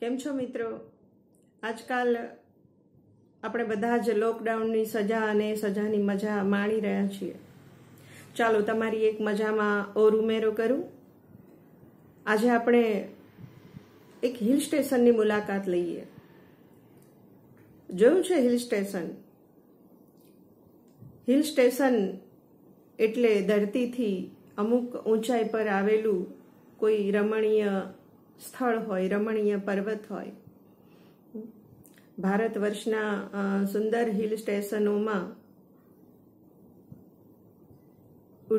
કેમ છો મિત્રો આજકાલ આપણે બધા જ લોકડાઉનની સજા અને સજાની મજા માણી રહ્યા છીએ ચાલો તમારી એક મજામાં ઓર ઉમેરો કરું આજે આપણે એક હિલ સ્ટેશનની મુલાકાત લઈએ જોયું છે હિલ સ્ટેશન હિલ સ્ટેશન એટલે ધરતીથી અમુક ઊંચાઈ પર આવેલું કોઈ રમણીય સ્થળ હોય રમણીય પર્વત હોય ભારત વર્ષના સુંદર હિલ સ્ટેશનોમાં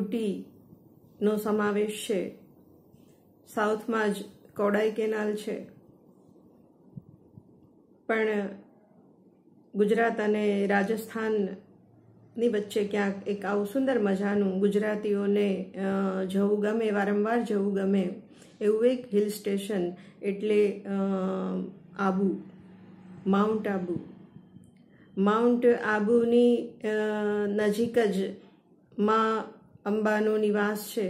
ઉટીનો સમાવેશ છે સાઉથમાં જ કોડાઈ કેનાલ છે પણ ગુજરાત અને રાજસ્થાન ની વચ્ચે ક્યાંક એક આવું સુંદર મજાનું ગુજરાતીઓને જવું ગમે વારંવાર જવું ગમે એવું એક હિલ સ્ટેશન એટલે આબુ માઉન્ટ આબુ માઉન્ટ આબુની નજીક જ માં અંબાનો નિવાસ છે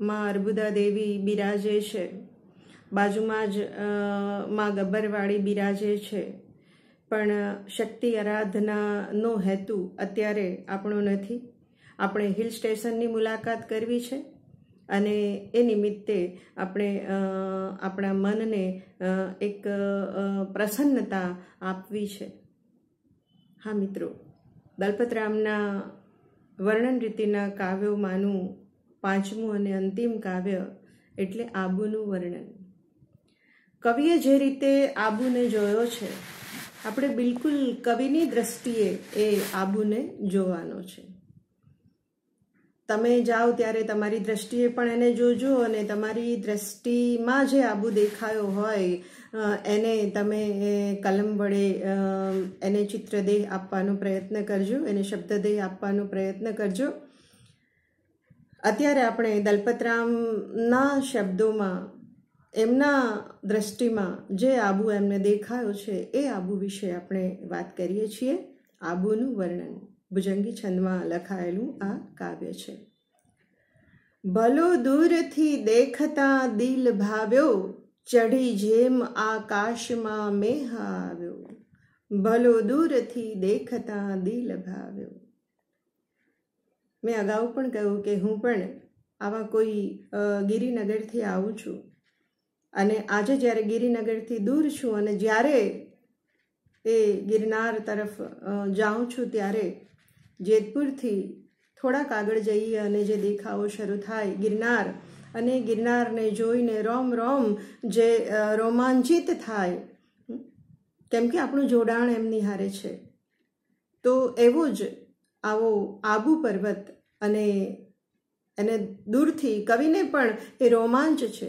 માં અર્બુદા દેવી બિરાજે છે બાજુમાં જ માં ગબ્બરવાળી બિરાજે છે પણ શક્તિ આરાધનાનો હેતુ અત્યારે આપણો નથી આપણે હિલ સ્ટેશનની મુલાકાત કરવી છે અને એ નિમિત્તે આપણે આપણા મનને એક પ્રસન્નતા આપવી છે હા મિત્રો દલપતરામના વર્ણન રીતિના કાવ્યોમાંનું પાંચમું અને અંતિમ કાવ્ય એટલે આબુનું વર્ણન કવિએ જે રીતે આબુને જોયો છે આપણે બિલકુલ કવિની દ્રષ્ટિએ એ આબુને જોવાનો છે તમે જાઓ ત્યારે તમારી દ્રષ્ટિએ પણ એને જોજો અને તમારી દ્રષ્ટિમાં જે આબુ દેખાયો હોય એને તમે કલમ વડે એને ચિત્રદેહ આપવાનો પ્રયત્ન કરજો એને શબ્દદેહ આપવાનો પ્રયત્ન કરજો અત્યારે આપણે દલપતરામના શબ્દોમાં એમના દ્રષ્ટિમાં જે આબુ એમને દેખાયો છે એ આબુ વિશે આપણે વાત કરીએ છીએ આબુનું વર્ણન ભુજંગી છંદમાં લખાયેલું આ કાવ્ય છે ભલો દૂરથી દેખતા દિલ ભાવ્યો ચઢી જેમ આકાશમાં મેહ આવ્યો ભલો દૂરથી દેખતા દિલ ભાવ્યો મેં અગાઉ પણ કહ્યું કે હું પણ આવા કોઈ ગિરિનગરથી આવું છું અને આજે જ્યારે ગિરિનગરથી દૂર છું અને જ્યારે એ ગિરનાર તરફ જાઉં છું ત્યારે જેતપુરથી થોડાક આગળ જઈએ અને જે દેખાવો શરૂ થાય ગિરનાર અને ગિરનારને જોઈને રોમ રોમ જે રોમાંચિત થાય કેમ કે આપણું જોડાણ એમની હારે છે તો એવો જ આવો આબુ પર્વત અને એને દૂરથી કવિને પણ એ રોમાંચ છે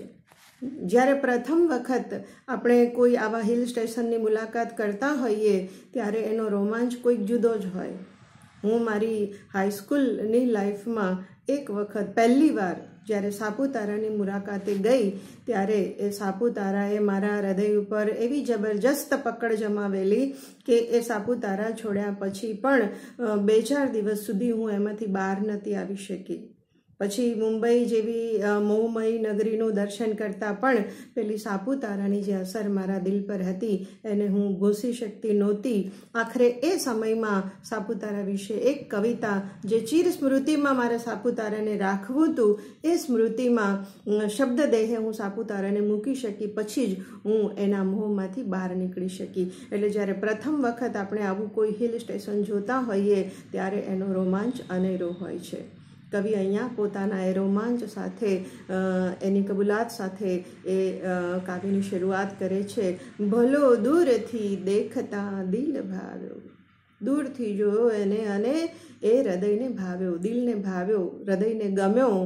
જ્યારે પ્રથમ વખત આપણે કોઈ આવા હિલ સ્ટેશનની મુલાકાત કરતા હોઈએ ત્યારે એનો રોમાંચ કોઈક જુદો જ હોય હું મારી હાઈસ્કૂલની લાઈફમાં એક વખત પહેલી વાર જ્યારે સાપુતારાની મુલાકાતે ગઈ ત્યારે એ સાપુતારાએ મારા હૃદય ઉપર એવી જબરજસ્ત પકડ જમાવેલી કે એ સાપુતારા છોડ્યા પછી પણ બે ચાર દિવસ સુધી હું એમાંથી બહાર નથી આવી શકી પછી મુંબઈ જેવી મોહમય નગરીનું દર્શન કરતાં પણ પેલી સાપુતારાની જે અસર મારા દિલ પર હતી એને હું ગોસી શકતી નહોતી આખરે એ સમયમાં સાપુતારા વિશે એક કવિતા જે ચીર સ્મૃતિમાં મારે સાપુતારાને રાખવું હતું એ સ્મૃતિમાં શબ્દ દેહે હું સાપુતારાને મૂકી શકી પછી જ હું એના મોહમાંથી બહાર નીકળી શકી એટલે જ્યારે પ્રથમ વખત આપણે આવું કોઈ હિલ સ્ટેશન જોતા હોઈએ ત્યારે એનો રોમાંચ અનેરો હોય છે કવિ અહીંયા પોતાના એ રોમાંચ સાથે એની કબૂલાત સાથે એ કાવ્યની શરૂઆત કરે છે ભલો દૂરથી દેખતા દિલ ભાવ્યો દૂરથી જોયો એને અને એ હૃદયને ભાવ્યો દિલને ભાવ્યો હૃદયને ગમ્યો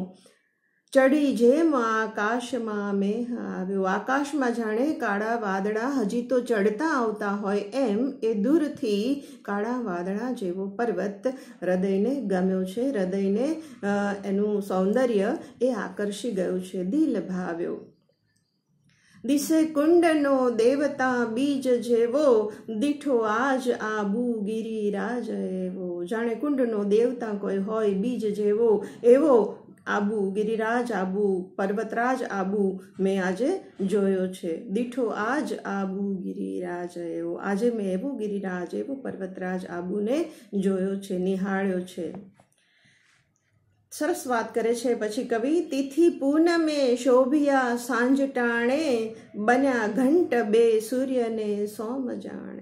ચડી જેમ આકાશમાં મેહ આવ્યો આકાશમાં જાણે કાળા વાદળા હજી તો ચડતા આવતા હોય એમ એ દૂરથી કાળા વાદળા જેવો પર્વત હૃદયને ગમ્યો છે હૃદયને એનું સૌંદર્ય એ આકર્ષી ગયું છે દિલ ભાવ્યો દિશે કુંડનો દેવતા બીજ જેવો દીઠો આજ આબુ ગિરિરાજ એવો જાણે કુંડનો દેવતા કોઈ હોય બીજ જેવો એવો આબુ ગિરિરાજ આબુ પર્વતરાજ આબુ મેં આજે જોયો છે દીઠો આજ આબુ ગિરિરાજ એવો આજે મેં એવું ગિરિરાજ એવું પર્વતરાજ આબુને જોયો છે નિહાળ્યો છે સરસ વાત કરે છે પછી કવિ તિથિ પૂનમે શોભિયા સાંજ ટાણે બન્યા ઘંટ બે સૂર્યને સોમ જાણે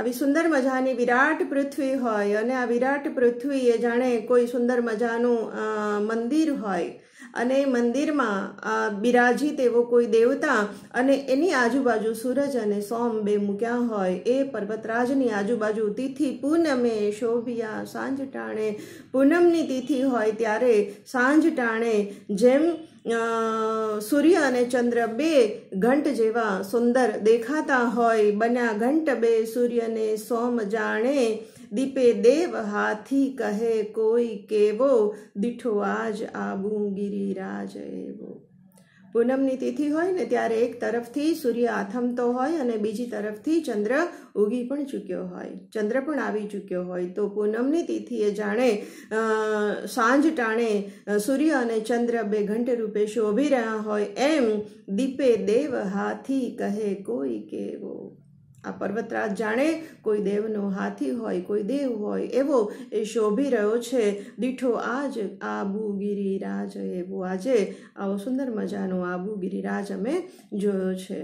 આવી સુંદર મજાની વિરાટ પૃથ્વી હોય અને આ વિરાટ પૃથ્વી એ જાણે કોઈ સુંદર મજાનું મંદિર હોય અને એ મંદિરમાં બિરાજી તેવો કોઈ દેવતા અને એની આજુબાજુ સૂરજ અને સોમ બે મૂક્યા હોય એ પર્વતરાજની આજુબાજુ તિથિ પૂનમે શોભિયા સાંજ ટાણે પૂનમની તિથિ હોય ત્યારે સાંજ ટાણે જેમ સૂર્ય અને ચંદ્ર બે ઘંટ જેવા સુંદર દેખાતા હોય બન્યા ઘંટ બે સૂર્યને સોમ જાણે દીપે દેવ હાથી કહે કોઈ કેવો દીઠો આજ આબુ ગિરિરાજ એવો પૂનમની તિથિ હોય ને ત્યારે એક તરફથી સૂર્ય આથમતો હોય અને બીજી તરફથી ચંદ્ર ઉગી પણ ચૂક્યો હોય ચંદ્ર પણ આવી ચૂક્યો હોય તો પૂનમની તિથિએ જાણે સાંજ ટાણે સૂર્ય અને ચંદ્ર બે ઘંટ રૂપે શોભી રહ્યા હોય એમ દીપે દેવ હાથી કહે કોઈ કેવો આ પર્વતરાજ જાણે કોઈ દેવનો હાથી હોય કોઈ દેવ હોય એવો એ શોભી રહ્યો છે દીઠો આજ આબુગીરી રાજ એવો આજે આવો સુંદર મજાનો આબુગીરી રાજ અમે જોયો છે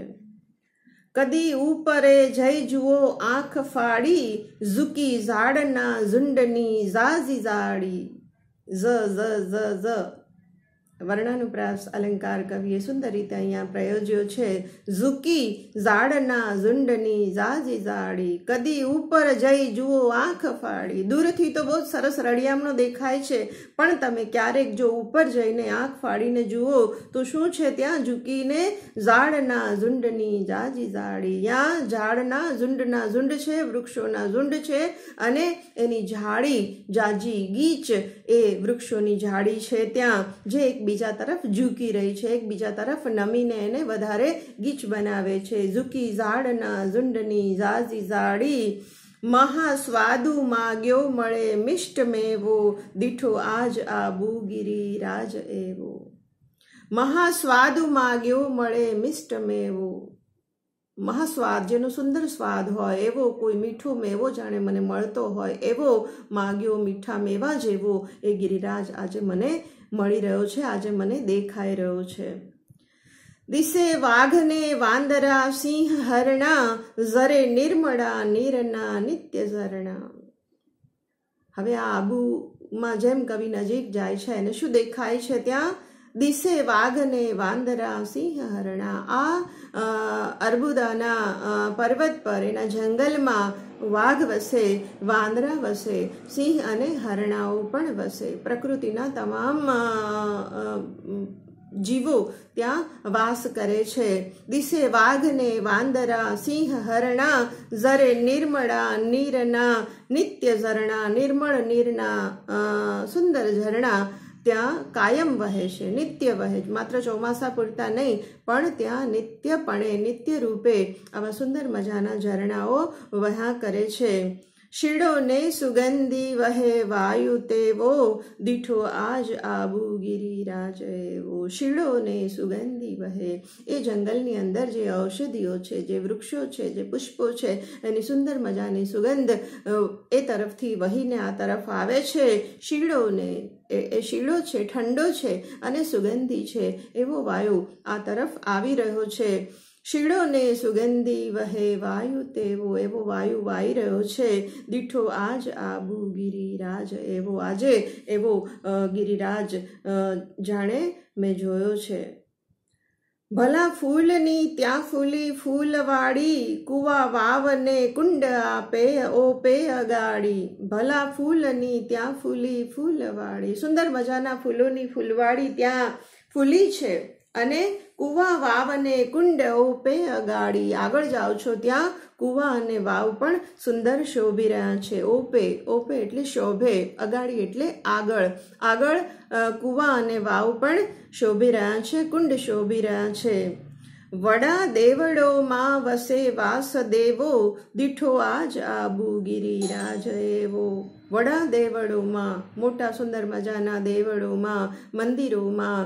કદી ઉપરે જઈ જુઓ આંખ ફાડી ઝૂકી ઝાડના ઝુંડની ઝાઝી ઝાડી ઝ ઝ ઝ ઝ વર્ણાનુપ્રાસ અલંકાર કવિએ સુંદર રીતે અહીંયા પ્રયોજ્યો છે ઝૂકી ઝાડના ઝુંડની ઝાઝી ઝાડી કદી ઉપર જઈ જુઓ આંખ ફાડી દૂરથી તો બહુ સરસ રળિયામણો દેખાય છે પણ તમે ક્યારેક જો ઉપર જઈને આંખ ફાડીને જુઓ તો શું છે ત્યાં ઝૂકીને ઝાડના ઝુંડની ઝાઝી ઝાડી યા ઝાડના ઝુંડના ઝુંડ છે વૃક્ષોના ઝુંડ છે અને એની ઝાડી જાજી ગીચ એ વૃક્ષોની ઝાડી છે ત્યાં જે એકબીજા તરફ ઝૂકી રહી છે એકબીજા તરફ નમીને એને વધારે ગીચ બનાવે છે ઝૂકી ઝાડના ઝુંડની ઝાઝી ઝાડી મહાસ્વાદુ માગ્યો મળે મિષ્ટ મેવો દીઠો આજ આબુ ગિરી રાજ એવો મહાસ્વાદુ માગ્યો મળે મિષ્ટ મેવો મહાસ્વાદ જેનો સુંદર સ્વાદ હોય એવો કોઈ મીઠો મેવો જાણે મને મળતો હોય એવો માગ્યો મીઠા મેવા જેવો એ ગિરિરાજ આજે મને મળી રહ્યો છે આજે મને દેખાઈ રહ્યો છે દિશે વાઘને વાંદરા સિંહ હરણા ઝરે નિર્મળા નીરના નિત્ય ઝરણા હવે આ આબુમાં જેમ કવિ નજીક જાય છે એને શું દેખાય છે ત્યાં દિશે વાઘને વાંદરા સિંહ હરણા આ અર્બુદાના પર્વત પર એના જંગલમાં વાઘ વસે વાંદરા વસે સિંહ અને હરણાઓ પણ વસે પ્રકૃતિના તમામ જીવો ત્યાં વાસ કરે છે દિશે વાઘને વાંદરા સિંહ હરણા ઝરે નિર્મળા નીરના નિત્ય ઝરણા નિર્મળ નીરના સુંદર ઝરણા ત્યાં કાયમ વહે છે નિત્ય વહે માત્ર ચોમાસા પૂરતા નહીં પણ ત્યાં નિત્યપણે નિત્ય રૂપે આવા સુંદર મજાના ઝરણાઓ વહ્યા કરે છે શિડોને સુગંધી વહે વાયુ તેવો દીઠો આજ આબુ ગિરિરાજ એવો શિડોને સુગંધી વહે એ જંગલની અંદર જે ઔષધિઓ છે જે વૃક્ષો છે જે પુષ્પો છે એની સુંદર મજાની સુગંધ એ તરફથી વહીને આ તરફ આવે છે શિડોને એ શીલો છે ઠંડો છે અને સુગંધી છે એવો વાયુ આ તરફ આવી રહ્યો છે શીળો ને સુગંધી વહે વાયુ તેવો એવો વાયુ વાઈ રહ્યો છે દીઠો આજ આબુ ગિરિરાજ એવો આજે એવો ગિરિરાજ જાણે મેં જોયો છે ભલા ફૂલની ત્યાં ફૂલી ફૂલવાળી કુવા વાવને કુંડ આપે ઓ પે અગાડી ભલા ફૂલની ત્યાં ફૂલી ફૂલવાળી સુંદર મજાના ફૂલોની ફૂલવાળી ત્યાં ફૂલી છે અને કૂવા વાવ અને કુંડ ઉપે અગાડી આગળ જાઓ છો ત્યાં કૂવા અને વાવ પણ સુંદર શોભી રહ્યા છે ઓપે ઓપે એટલે શોભે અગાડી એટલે આગળ આગળ કૂવા અને વાવ પણ શોભી રહ્યા છે કુંડ શોભી રહ્યા છે વડા દેવડોમાં વસે વાસ દેવો દીઠો આજ આબુગીરી રાજ એવો વડા દેવડોમાં મોટા સુંદર મજાના દેવળોમાં મંદિરોમાં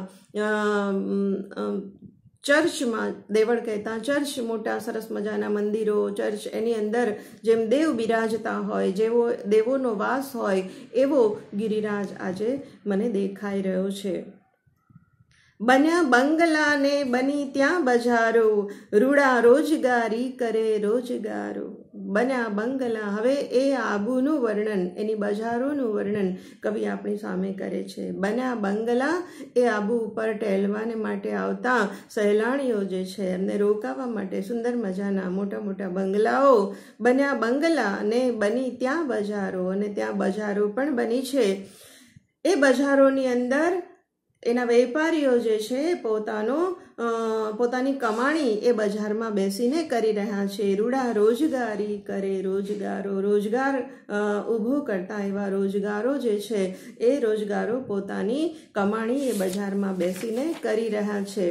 ચર્ચમાં દેવળ કહેતા ચર્ચ મોટા સરસ મજાના મંદિરો ચર્ચ એની અંદર જેમ દેવ બિરાજતા હોય જેવો દેવોનો વાસ હોય એવો ગિરિરાજ આજે મને દેખાઈ રહ્યો છે બન્યા બંગલાને બની ત્યાં બજારો રૂડા રોજગારી કરે રોજગારો બન્યા બંગલા હવે એ આબુનું વર્ણન એની બજારોનું વર્ણન કવિ આપણી સામે કરે છે બન્યા બંગલા એ આબુ ઉપર ટહેલવાને માટે આવતા સહેલાણીઓ જે છે એમને રોકાવા માટે સુંદર મજાના મોટા મોટા બંગલાઓ બન્યા બંગલા અને બની ત્યાં બજારો અને ત્યાં બજારો પણ બની છે એ બજારોની અંદર એના વેપારીઓ જે છે પોતાનો પોતાની કમાણી એ બજારમાં બેસીને કરી રહ્યા છે રૂડા રોજગારી કરે રોજગારો રોજગાર ઊભો કરતા એવા રોજગારો જે છે એ રોજગારો પોતાની કમાણી એ બજારમાં બેસીને કરી રહ્યા છે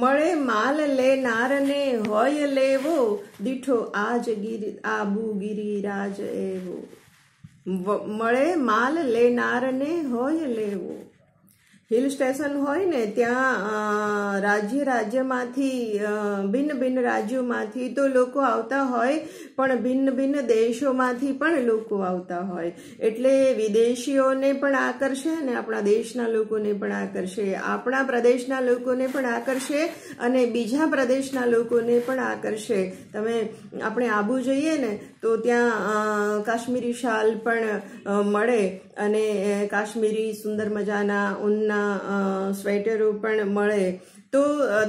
મળે માલ લેનારને હોય લેવો દીઠો આજ ગીર આબુ રાજ એવો મળે માલ લેનારને હોય લેવો હિલ સ્ટેશન હોય ને ત્યાં રાજ્ય રાજ્યમાંથી ભિન્ન ભિન્ન રાજ્યોમાંથી તો લોકો આવતા હોય પણ ભિન્ન ભિન્ન દેશોમાંથી પણ લોકો આવતા હોય એટલે વિદેશીઓને પણ આકર્ષે અને આપણા દેશના લોકોને પણ આકર્ષે આપણા પ્રદેશના લોકોને પણ આકર્ષે અને બીજા પ્રદેશના લોકોને પણ આકર્ષે તમે આપણે આબુ જઈએ ને તો ત્યાં કાશ્મીરી શાલ પણ મળે અને કાશ્મીરી સુંદર મજાના ઊનના સ્વેટરો પણ મળે તો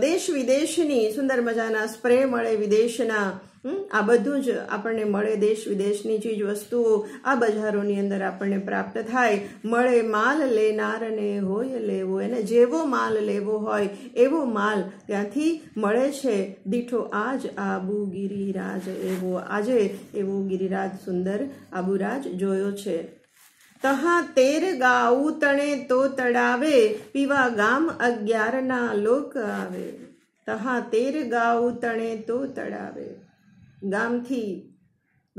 દેશ વિદેશની સુંદર મજાના સ્પ્રે મળે વિદેશના આ બધું જ આપણને મળે દેશ વિદેશની ચીજ વસ્તુઓ આ બજારોની અંદર આપણને પ્રાપ્ત થાય મળે માલ લેનારને હોય લેવો એને જેવો માલ લેવો હોય એવો માલ ત્યાંથી મળે છે દીઠો આજ આબુ ગિરિરાજ એવો આજે એવો ગિરિરાજ સુંદર આબુરાજ જોયો છે તહા તેર ગાઉ તણે તો તળાવે પીવા ગામ અગિયારના લોક આવે તહા તેર ગાઉ તણે તો તળાવે ગામથી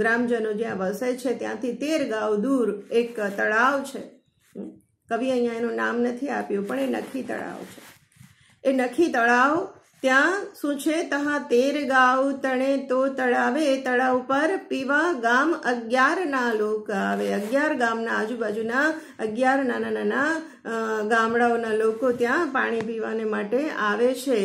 ગ્રામજનો જ્યાં વસે છે ત્યાંથી તેર ગાંવ દૂર એક તળાવ છે કવિ અહીંયા એનું નામ નથી આપ્યું પણ એ નખી તળાવ છે એ નખી તળાવ ત્યાં શું છે તહા તેર ગાવ તણે તો તળાવે તળાવ પર પીવા ગામ અગિયારના લોકો આવે અગિયાર ગામના આજુબાજુના અગિયાર નાના નાના ગામડાઓના લોકો ત્યાં પાણી પીવાને માટે આવે છે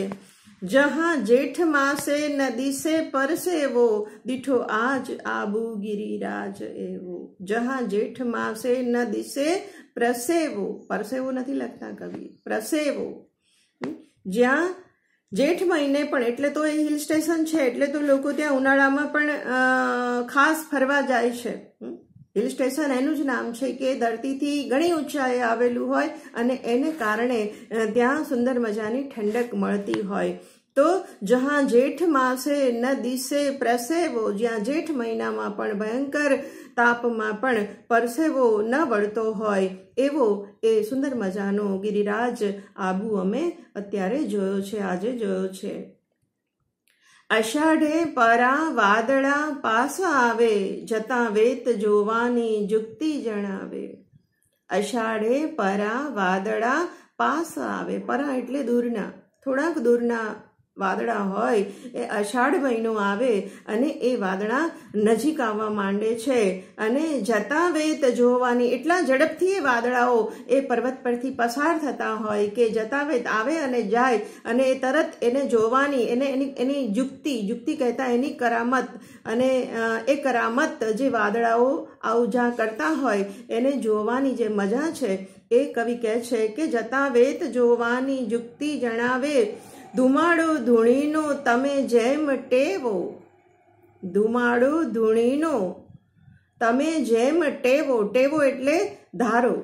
જહાં જેઠ માસે ન દિશે પરસેવો દીઠો આજ આબુ ગિરિરાજ એવો જહાં જેઠ માસે ન દિશે પ્રસેવો પરસેવો નથી લખતા કવિ પ્રસેવો જ્યાં જેઠ મહિને પણ એટલે તો એ હિલ સ્ટેશન છે એટલે તો લોકો ત્યાં ઉનાળામાં પણ ખાસ ફરવા જાય છે હિલ સ્ટેશન એનું જ નામ છે કે ધરતીથી ઘણી ઊંચાઈ આવેલું હોય અને એને કારણે ત્યાં સુંદર મજાની ઠંડક મળતી હોય તો જહાં જેઠ માસે ન દિશે પ્રસેવો જ્યાં જેઠ મહિનામાં પણ ભયંકર તાપમાં પણ પરસેવો ન વળતો હોય એવો એ સુંદર મજાનો ગિરિરાજ આબુ અમે અત્યારે જોયો છે આજે જોયો છે અષાઢે પરા વાદળા પાસા આવે જતા વેત જોવાની જુક્તિ જણાવે અષાઢે પરા વાદળા પાસા આવે પરા એટલે દૂરના થોડાક દૂરના વાદળા હોય એ અષાઢ મહિનો આવે અને એ વાદળા નજીક આવવા માંડે છે અને જતા વેત જોવાની એટલા ઝડપથી એ વાદળાઓ એ પર્વત પરથી પસાર થતા હોય કે જતા વેત આવે અને જાય અને એ તરત એને જોવાની એને એની એની યુક્તિ યુક્તિ કહેતા એની કરામત અને એ કરામત જે વાદળાઓ આવજા કરતા હોય એને જોવાની જે મજા છે એ કવિ કહે છે કે જતા વેત જોવાની યુક્તિ જણાવે ધુમાડો ધૂણીનો તમે જેમ ટેવો ધુમાડું ધૂણીનો તમે જેમ ટેવો ટેવો એટલે ધારો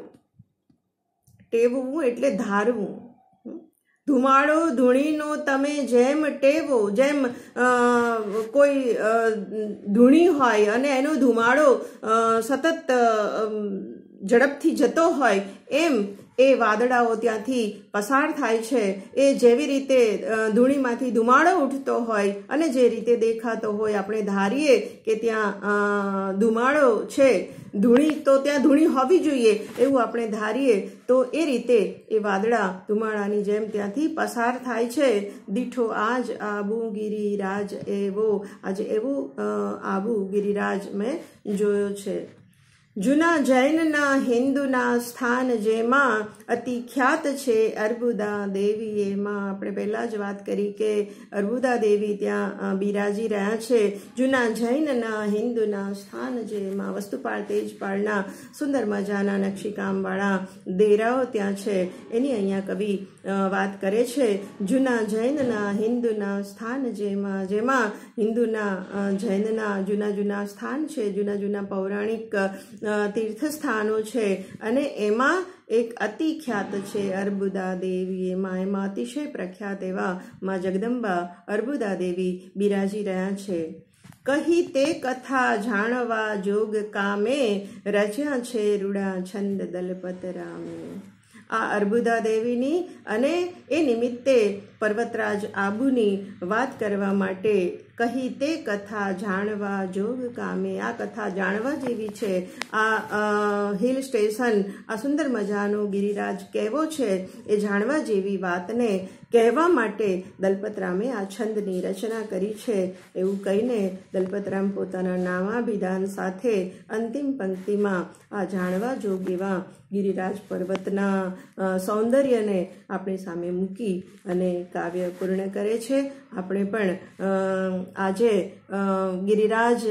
ટેવવું એટલે ધારવું ધુમાડો ધૂણીનો તમે જેમ ટેવો જેમ કોઈ ધૂણી હોય અને એનો ધુમાડો સતત ઝડપથી જતો હોય એમ એ વાદળાઓ ત્યાંથી પસાર થાય છે એ જેવી રીતે ધૂણીમાંથી ધુમાડો ઉઠતો હોય અને જે રીતે દેખાતો હોય આપણે ધારીએ કે ત્યાં ધુમાડો છે ધૂણી તો ત્યાં ધૂણી હોવી જોઈએ એવું આપણે ધારીએ તો એ રીતે એ વાદળા ધુમાડાની જેમ ત્યાંથી પસાર થાય છે દીઠો આજ આબુ ગિરિરાજ એવો આજે એવું આબુ ગિરિરાજ મેં જોયો છે જૂના જૈનના હિન્દુના સ્થાન જેમાં અતિ ખ્યાત છે અર્બુદા દેવી એમાં આપણે પહેલાં જ વાત કરી કે અર્બુદા દેવી ત્યાં બિરાજી રહ્યા છે જૂના જૈનના હિન્દુના સ્થાન જેમાં વસ્તુપાળ તેજપાળના સુંદર મજાના નકશીકામવાળા દેરાઓ ત્યાં છે એની અહીંયા કવિ વાત કરે છે જૂના જૈનના હિન્દુના સ્થાન જેમાં જેમાં હિન્દુના જૈનના જૂના જૂના સ્થાન છે જૂના જૂના પૌરાણિક તીર્થસ્થાનો છે અને એમાં એક અતિ ખ્યાત છે અર્બુદા દેવી એમાં એમાં અતિશય પ્રખ્યાત એવા મા જગદંબા અર્બુદા દેવી બિરાજી રહ્યા છે કહી તે કથા જાણવા જોગ કામે રચ્યા છે રૂડા છંદ દલપત રામે આ અર્બુદા દેવીની અને એ નિમિત્તે પર્વતરાજ આબુની વાત કરવા માટે કહી તે કથા જાણવા જોગ કામે આ કથા જાણવા જેવી છે આ હિલ સ્ટેશન આ સુંદર મજાનો ગિરિરાજ કેવો છે એ જાણવા જેવી વાતને કહેવા માટે દલપતરામે આ છંદની રચના કરી છે એવું કહીને દલપતરામ પોતાના નામાભિધાન સાથે અંતિમ પંક્તિમાં આ જાણવા જોગ એવા ગિરિરાજ પર્વતના સૌંદર્યને આપણી સામે મૂકી અને કાવ્ય પૂર્ણ કરે છે આપણે પણ આજે ગિરિરાજ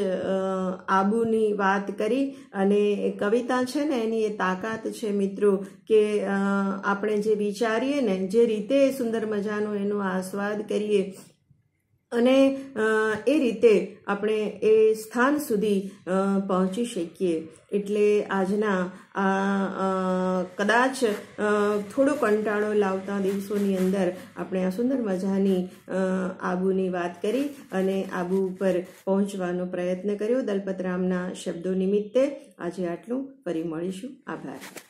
આબુની વાત કરી અને કવિતા છે ને એની એ તાકાત છે મિત્રો કે આપણે જે વિચારીએ ને જે રીતે સુંદર મજાનો એનો આસ્વાદ કરીએ અને એ રીતે આપણે એ સ્થાન સુધી પહોંચી શકીએ એટલે આજના આ કદાચ થોડો કંટાળો લાવતા દિવસોની અંદર આપણે આ સુંદર મજાની આબુની વાત કરી અને આબુ ઉપર પહોંચવાનો પ્રયત્ન કર્યો દલપતરામના શબ્દો નિમિત્તે આજે આટલું ફરી મળીશું આભાર